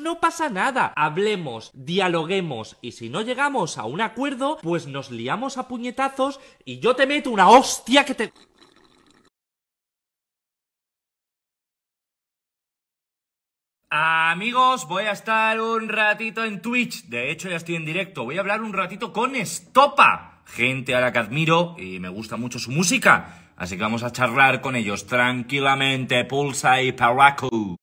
no pasa nada. Hablemos, dialoguemos y si no llegamos a un acuerdo, pues nos liamos a puñetazos y yo te meto una hostia que te... Amigos, voy a estar un ratito en Twitch. De hecho, ya estoy en directo. Voy a hablar un ratito con Estopa. Gente a la que admiro y me gusta mucho su música. Así que vamos a charlar con ellos tranquilamente. Pulsa y Paraco.